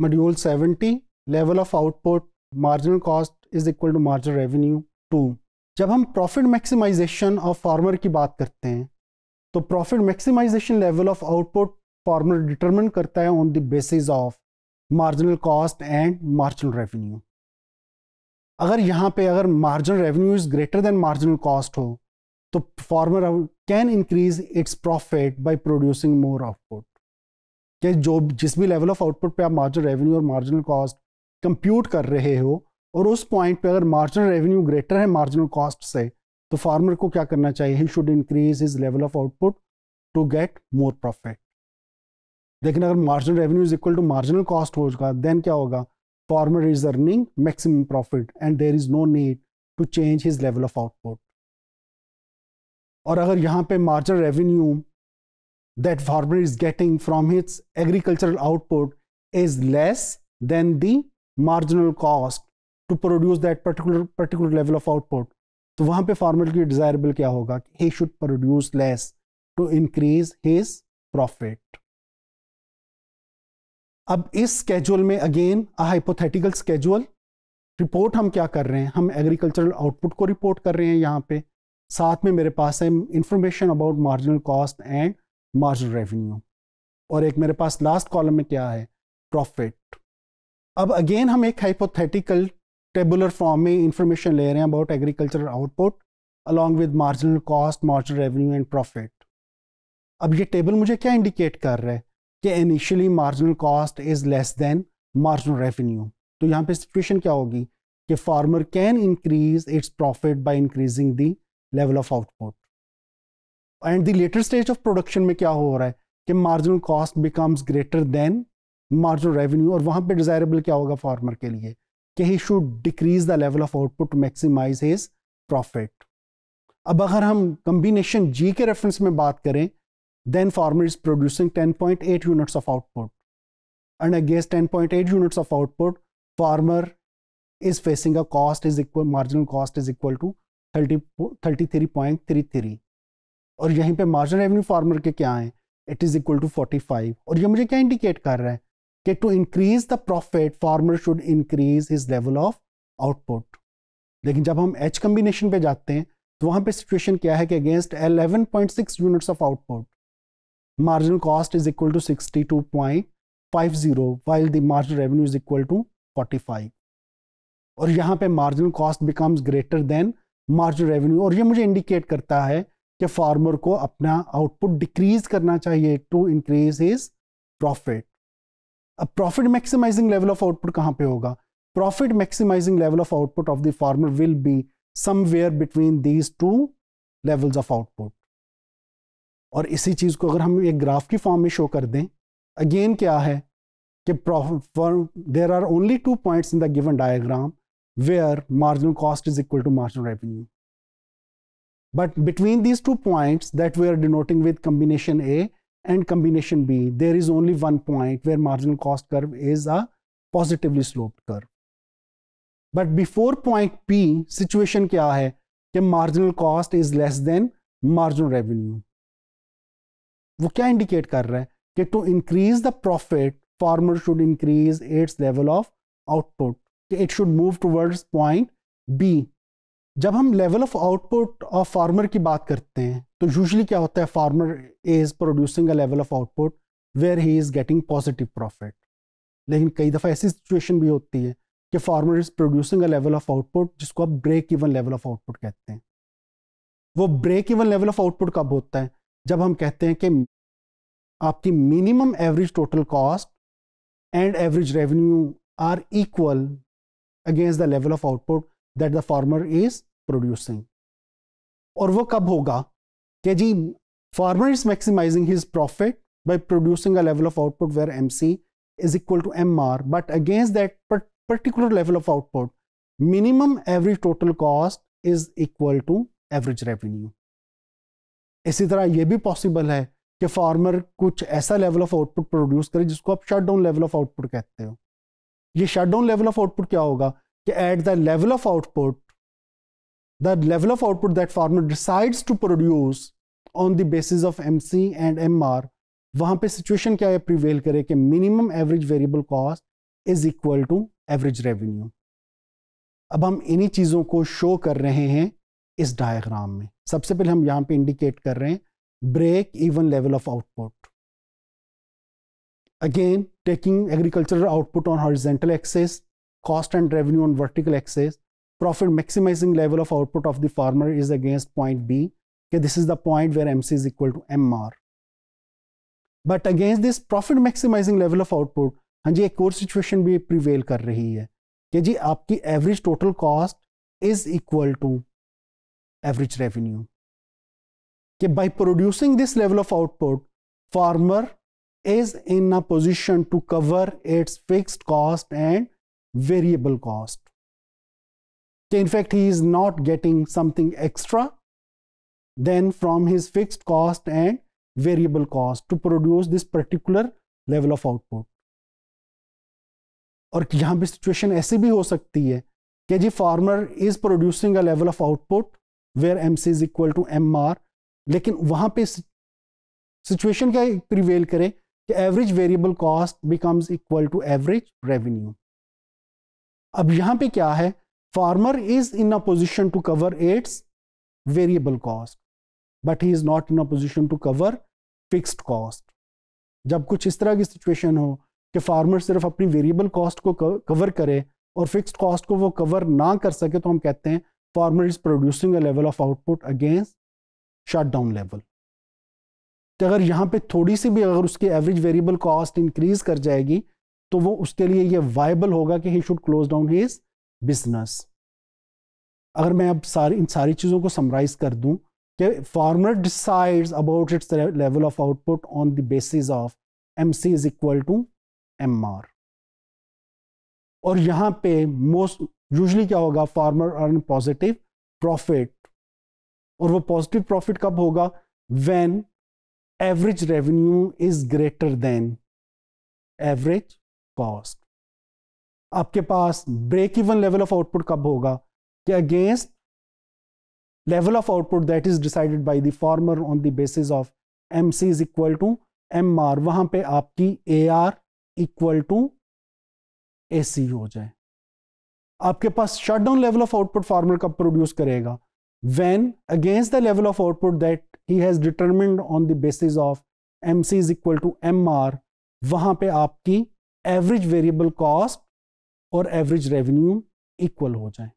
Module 70 level of output marginal cost is equal to marginal revenue to जब हम profit maximization of farmer की बात करते हैं तो profit maximisation level of output farmer determine करता है on the basis of marginal cost and marginal revenue अगर यहाँ पे अगर marginal revenue is greater than marginal cost हो तो farmer can increase its profit by producing more output कि जो जिस भी लेवल ऑफ आउटपुट पे आप मार्जिनल रेवेन्यू और मार्जिनल कॉस्ट कंप्यूट कर रहे हो और उस पॉइंट पे अगर मार्जिनल रेवेन्यू ग्रेटर है मार्जिनल कॉस्ट से तो फार्मर को क्या करना चाहिए he should increase his level of output to get more profit लेकिन अगर marginal revenue is equal to marginal cost होगा देन क्या होगा farmer is earning maximum profit and there is no need to change his level of output और अगर यहाँ पे marginal revenue that farmer is getting from its agricultural output is less than the marginal cost to produce that particular particular level of output तो वहाँ पे farmer के लिए desirable क्या होगा कि he should produce less to increase his profit अब इस स्केड्यूल में again uh hypothetical schedule report हम क्या कर रहे हैं हम एग्रीकल्चरल आउटपुट को रिपोर्ट कर रहे हैं यहाँ पे साथ में मेरे पास है information about marginal cost and margin revenue और एक मेरे पास लास्ट कॉलम में क्या है प्रॉफिट अब अगेन हम एक हाइपोथेटिकल टेबुलर फॉर्म में इंफॉर्मेशन ले रहे हैं about agriculture output along with marginal cost margin revenue and profit अब ये टेबल मुझे क्या इंडिकेट कर रहा है कि initially marginal cost is less than marginal revenue तो यहाँ पे सिचुएशन क्या होगी कि farmer can increase its profit by increasing the level of output and the later stage of production में क्या हो रहा है कि marginal cost becomes greater than marginal revenue और वहां पे डिजायरेबल क्या होगा फार्मर के लिए कि he should decrease the level of output to maximise his profit अब अगर हम कम्बिनेशन जी के रेफरेंस में बात करें then farmer is producing 10.8 units of output and against 10.8 units of output farmer is facing a cost is equal marginal cost is equal to 30 33.33 और यहीं पे मार्जिन रेवेन्यू फार्मर के क्या हैं इट इज़ इक्वल टू 45 और ये मुझे क्या इंडिकेट कर रहा है कि to increase the profit farmer should increase his level of output लेकिन जब हम एच कम्बिनेशन पे जाते हैं तो वहां पे सिचुएशन क्या है कि against 11.6 units of output margin cost is equal to 62.50 while the margin revenue is equal to 45 और यहाँ पे margin cost becomes greater than margin revenue और ये मुझे इंडिकेट करता है कि फार्मर को अपना आउटपुट डिक्रीज करना चाहिए टू इंक्रीज हिज प्रॉफिट अब profit maximising level of output कहाँ पे होगा profit maximising level of output of the farmer will be somewhere between these two levels of output और इसी चीज़ को अगर हम एक ग्राफ की फॉर्म में शो कर दें अगेन क्या है कि there are only two points in the given diagram where marginal cost is equal to marginal revenue But between these two points that we are denoting with combination A and combination B, there is only one point where marginal cost curve is a positively sloped curve. But before point P, situation kya hai? Ke marginal cost is less than marginal revenue. वो क्या indicate कर रहा है कि to increase the profit farmer should increase its level of output it should move towards point B जब हम level of output of farmer की बात करते हैं तो यूजली क्या होता है farmer is producing a level of output where he is getting positive profit लेकिन कई दफ़ा ऐसी सिचुएशन भी होती है कि farmer is producing a level of output जिसको आप break even level of output कहते हैं वो break even level of output कब होता है जब हम कहते हैं कि आपकी minimum average total cost and average revenue are equal against the level of output that the farmer is producing और वो कब होगा कि जी farmer is maximising his profit by producing a level of output where MC is equal to MR. But against that particular level of output minimum average total cost is equal to average revenue इसी तरह यह भी possible है कि farmer कुछ ऐसा level of output produce करे जिसको आप shut down level of output कहते हो ये shut down level of output क्या होगा कि at the level of output the level of output that farmer decides to produce on the basis of M C and M R वहां पर situation क्या है प्रिवेल करे कि minimum average variable cost is equal to average revenue अब हम इन्हीं चीजों को शो कर रहे हैं इस डायग्राम में सबसे पहले हम यहां पर इंडिकेट कर रहे हैं break even level of output again taking agriculture output on horizontal axis cost and revenue on vertical axis, profit maximizing level of output of the farmer is against point B. Okay, this is the point where MC is equal to MR. But against this profit maximising level of output हाँ जी एक और situation भी prevail कर रही है कि जी आपकी average total cost is equal to average revenue कि by producing this level of output farmer is in a position to cover its fixed cost and variable cost. In fact, he is not getting something extra than from his fixed cost and variable cost to produce this particular level of output. और यहां पर situation ऐसी भी हो सकती है कि जी farmer is producing a level of output where M C is equal to M R लेकिन वहां पे सिचुएशन क्या प्रिवेल करे कि average variable cost becomes equal to average revenue अब यहां पे क्या है farmer is in a position to cover its variable cost but he is not in a position to cover fixed cost जब कुछ इस तरह की सिचुएशन हो कि फार्मर सिर्फ अपनी वेरिएबल कॉस्ट को कवर करे और फिक्स्ड कॉस्ट को वो कवर ना कर सके तो हम कहते हैं farmer is producing a level of output against shutdown level तो अगर यहाँ पे थोड़ी सी भी अगर उसकी एवरेज वेरिएबल कॉस्ट इंक्रीज कर जाएगी तो वो उसके लिए ये वायबल होगा कि he should close down his business अगर मैं अब सारी इन सारी चीज़ों को समराइज कर दूं कि farmer decides about its level of output on the basis of M C is equal to M R और यहाँ पे मोस्ट यूजली क्या होगा फार्मर अर्न पॉजिटिव प्रॉफिट और वो पॉजिटिव प्रॉफिट कब होगा when average revenue is greater than average cost आपके पास break even level of output कब होगा कि against level of output that is decided by the by on the basis of M C is equal to M R वहां पे आपकी A R equal to A C हो जाए आपके पास shut down level of output farmer कब produce करेगा when against the level of output that he has determined on the basis of M C is equal to M R वहां पे आपकी average variable cost और average revenue equal हो जाए